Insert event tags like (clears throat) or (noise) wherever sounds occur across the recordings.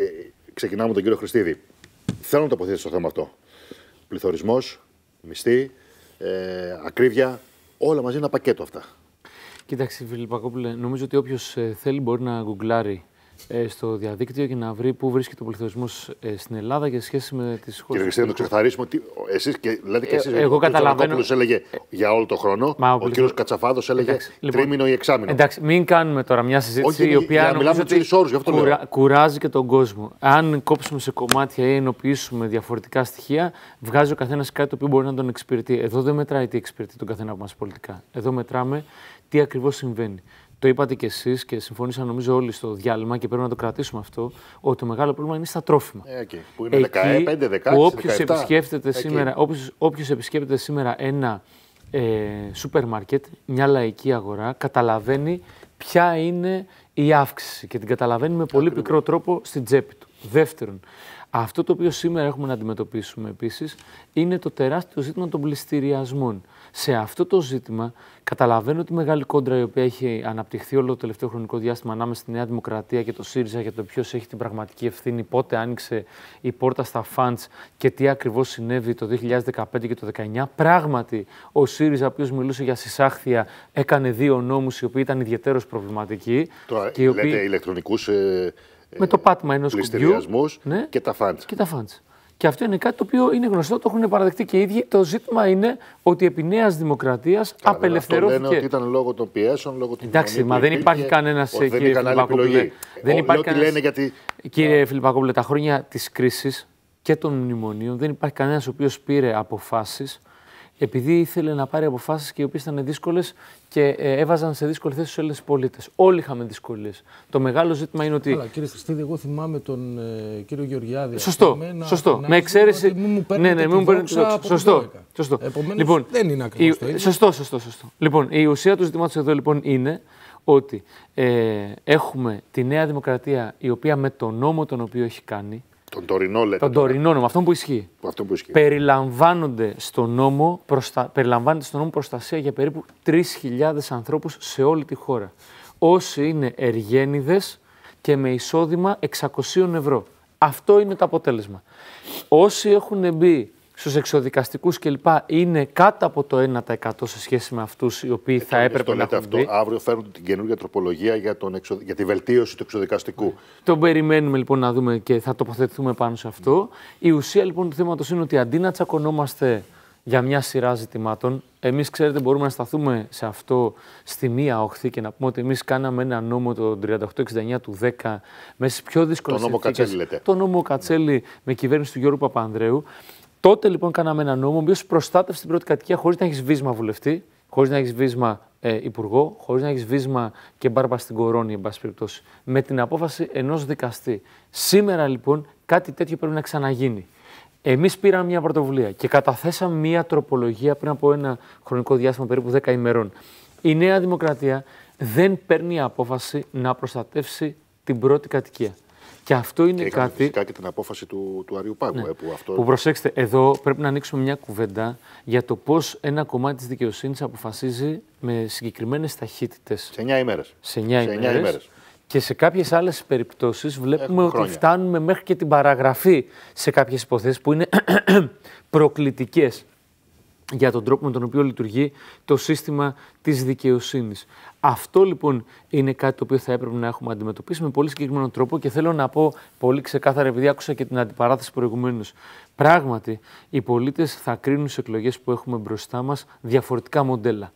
Ε, ξεκινάμε τον κύριο Χριστίδη. Θέλω να τοποθετήσω στο θέμα αυτό. Πληθωρισμός, μισθή, ε, ακρίβεια, όλα μαζί ένα πακέτο αυτά. Κοίταξε, Φιλιππακόπουλε, νομίζω ότι όποιος ε, θέλει μπορεί να γκουγκλάρει ε, στο διαδίκτυο για να βρει πού βρίσκεται ο πληθωρισμό ε, στην Ελλάδα για σχέση με τις χώρες. Κύριε Χριστέ, να το ξεκαθαρίσουμε ότι εσείς και λέτε δηλαδή και εσεί. Ε, εγώ ο καταλαβαίνω. Ο έλεγε ε, για όλο τον χρόνο. Μα, ο ο κύριος Κατσαφάδος έλεγε εντάξει, λοιπόν, τρίμηνο λοιπόν, ή εξάμηνο. Εντάξει, μην κάνουμε τώρα η οποία νομίζω ότι όρους, αυτό κουρα, λέω. κουράζει και τον κόσμο. Αν κόψουμε σε κομμάτια ή ενοποιήσουμε διαφορετικά στοιχεία, βγάζει ο καθένας κάτι το οποίο μπορεί να τον εξυπηρετεί. Εδώ δεν μετράει τι εξυπηρετεί τον καθένα από μας πολιτικά. Εδώ μετράμε τι ακριβώς συμβαίνει το είπατε κι εσείς και συμφωνήσαν νομίζω όλοι στο διάλειμμα και πρέπει να το κρατήσουμε αυτό, ότι το μεγάλο πρόβλημα είναι στα τρόφιμα. Ε, εκεί, που είναι 15, 16, που όποιος σήμερα, σήμερα ένα ε, σούπερ μάρκετ, μια λαϊκή αγορά, καταλαβαίνει ποια είναι η αύξηση και την καταλαβαίνει με πολύ πικρό τρόπο στην τσέπη του. Δεύτερον, αυτό το οποίο σήμερα έχουμε να αντιμετωπίσουμε επίσης είναι το τεράστιο ζήτημα των πληστηριασμών. Σε αυτό το ζήτημα, καταλαβαίνω τη μεγάλη κόντρα η οποία έχει αναπτυχθεί όλο το τελευταίο χρονικό διάστημα ανάμεσα στη Νέα Δημοκρατία και το ΣΥΡΙΖΑ για το ποιος έχει την πραγματική ευθύνη, πότε άνοιξε η πόρτα στα φαντ και τι ακριβώς συνέβη το 2015 και το 2019. Πράγματι, ο ΣΥΡΙΖΑ, ο οποίος μιλούσε για συσάχθεια, έκανε δύο νόμους οι οποίοι ήταν ιδιαίτερως προβληματικοί. Τώρα, και οι οποίοι... ηλεκτρονικούς. Ε, με το πάτημα ενός κουμπιού. Ναι, και τα φαντ. Και τα Και αυτό είναι κάτι το οποίο είναι γνωστό, το έχουν παραδεχτεί και οι ίδιοι. Το ζήτημα είναι ότι επί Νέας Δημοκρατίας απελευθερώθηκε. Αυτό λένε ότι ήταν λόγω των πιέσεων, λόγω των Εντάξει, μα δεν υπάρχει κανένας. Δεν ναι. Δεν υπάρχει κανένα. Γιατί... Κύριε Φιλιππακόπουλε, τα χρόνια της κρίσης και των μνημονίων δεν υπάρχει κανένας ο οποίος πήρε αποφάσεις επειδή ήθελε να πάρει αποφάσεις και οι οποίες ήταν δύσκολες και ε, έβαζαν σε δύσκολη θέση τους Έλληνες πολίτες. Όλοι είχαμε δυσκολίες. Το μεγάλο ζήτημα είναι ότι. Αλλά κύριε Χριστίδη, εγώ θυμάμαι τον ε, κύριο Γεωργιάδη. Σωστό. σωστό. με εξαίρεση. Μην μου ναι, ναι, μην μου Σωστό. σωστό. Επομένως, λοιπόν, δεν είναι ακριβώς το Σωστό, σωστό, σωστό. Λοιπόν, η ουσία του ζητήματος εδώ λοιπόν είναι ότι ε, έχουμε τη Νέα Δημοκρατία η οποία με τον νόμο τον οποίο έχει κάνει τον τωρινό λέτε. Τον τωρινό νόμο, αυτόν που ισχύει. Αυτό που ισχύει. Περιλαμβάνονται στο νόμο προστα... Περιλαμβάνεται στο νόμο προστασία για περίπου 3.000 ανθρώπους σε όλη τη χώρα. Όσοι είναι εργένιδες και με εισόδημα 600 ευρώ. Αυτό είναι το αποτέλεσμα. Όσοι έχουν μπει στους εξοδικαστικούς κλπ. είναι κάτω από το 1% σε σχέση με αυτούς οι οποίοι θα έπρεπε να έχουν αυτό, Αύριο φέρνουν την καινούργια τροπολογία για, τον για τη βελτίωση του εξοδικαστικού. Ναι. Τον περιμένουμε λοιπόν να δούμε και θα τοποθετηθούμε πάνω σε αυτό. Η ουσία λοιπόν του θέματος είναι ότι αντί να τσακωνόμαστε για μια σειρά ζητημάτων. Εμείς, ξέρετε, μπορούμε να σταθούμε σε αυτό στη μία όχθη και να πούμε ότι εμείς κάναμε ένα νόμο το 3869 του 10 μέσα στις πιο δύσκολες Το νόμο Κατσέλη Το νόμο Κατσέλη με κυβέρνηση του Γιώργου Παπανδρέου Τότε λοιπόν κάναμε ένα νόμο, ο οποίος προστάτευσε την πρώτη κατοικία χωρίς να έχεις βίσμα βουλευτή, χωρίς να έχεις βίσμα ε, υπουργό, χωρίς να έχεις βίσμα και μπάρμπα στην κορώνη, εν περιπτώσει, με την απόφαση ενός δικαστή. Σήμερα λοιπόν κάτι τέτοιο πρέπει να ξαναγίνει. Εμείς πήραμε μια πρωτοβουλία και καταθέσαμε μια τροπολογία πριν από ένα χρονικό διάστημα περίπου 10 ημερών. Η Νέα Δημοκρατία δεν παίρνει απόφαση να προστατεύσει την πρώτη κατοικία. Και αυτό είναι κάτι. Φυσικά και την απόφαση του, του Αριού ναι. ε, που, αυτό... που προσέξτε, εδώ πρέπει να ανοίξουμε μια κουβέντα για το πώς ένα κομμάτι της δικαιοσύνης αποφασίζει με συγκεκριμένες ταχύτητες. Σε 9 ημέρες. Σε 9 ημέρε. Και σε κάποιες άλλες περιπτώσεις βλέπουμε ότι φτάνουμε μέχρι και την παραγραφή σε κάποιες υποθέσεις που είναι (clears throat) προκλητικές για τον τρόπο με τον οποίο λειτουργεί το σύστημα της δικαιοσύνης. Αυτό λοιπόν είναι κάτι το οποίο θα έπρεπε να έχουμε αντιμετωπίσει με πολύ συγκεκριμένο τρόπο και θέλω να πω πολύ ξεκάθαρα, επειδή άκουσα και την αντιπαράθεση προηγουμένως. Πράγματι, οι πολίτες θα κρίνουν στι εκλογές που έχουμε μπροστά μας διαφορετικά μοντέλα.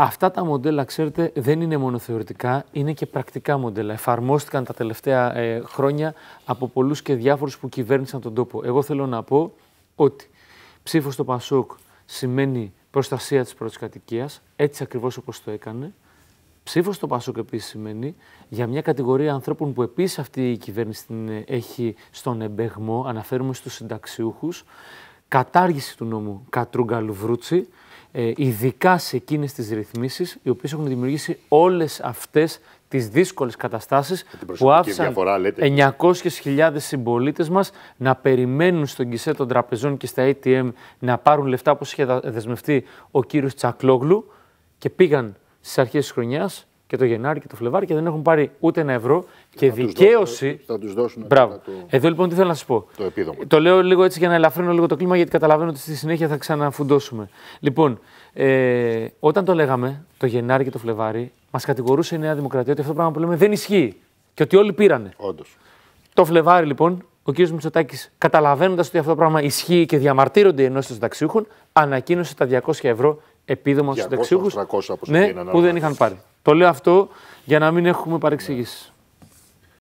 Αυτά τα μοντέλα, ξέρετε, δεν είναι μόνο θεωρητικά, είναι και πρακτικά μοντέλα. Εφαρμόστηκαν τα τελευταία ε, χρόνια από πολλούς και διάφορους που κυβέρνησαν τον τόπο. Εγώ θέλω να πω ότι ψήφος στο Πασόκ σημαίνει προστασία της πρώτης κατοικίας, έτσι ακριβώς όπως το έκανε. Ψήφος στο Πάσοκ επίσης σημαίνει για μια κατηγορία ανθρώπων που επίσης αυτή η κυβέρνηση την ε, έχει στον εμπεγμό, αναφέρουμε στους συνταξιούχους, κατάργηση του νόμου Κατρούγκαλου Βρούτσι, ε, ειδικά σε εκείνες τις ρυθμίσεις οι οποίες έχουν δημιουργήσει όλες αυτές τις δύσκολες καταστάσεις που άφησαν 900.000 συμπολίτες μας να περιμένουν στον κισέ των τραπεζών και στα ATM να πάρουν λεφτά όπως είχε δεσμευτεί ο κύριος Τσακλόγλου και πήγαν στις αρχές της χρονιάς και το Γενάρη και το Φλεβάρι και δεν έχουν πάρει ούτε ένα ευρώ. Και, δικαίωση. Θα τους δώσουν. Μπράβο. Εδώ λοιπόν τι θέλω να σας πω. Το επίδομα. Το λέω λίγο έτσι για να ελαφρύνω λίγο το κλίμα, γιατί καταλαβαίνω ότι στη συνέχεια θα ξαναφουντώσουμε. Λοιπόν, ε, όταν το λέγαμε το Γενάρη και το Φλεβάρι, μας κατηγορούσε η Νέα Δημοκρατία ότι αυτό το πράγμα που λέμε δεν ισχύει. Και ότι όλοι πήρανε. Όντως. Το Φλεβάρι λοιπόν, ο κ. Μητσοτάκης, καταλαβαίνοντας ότι αυτό το πράγμα ισχύει και διαμαρτύρονται οι ενώσεις των συνταξιούχων, ανακοίνωσε τα 200 ευρώ επίδομα στους δεξιούχου. ναι, που δεν είχαν πάρει. Το λέω αυτό για να μην έχουμε παρεξηγήσεις.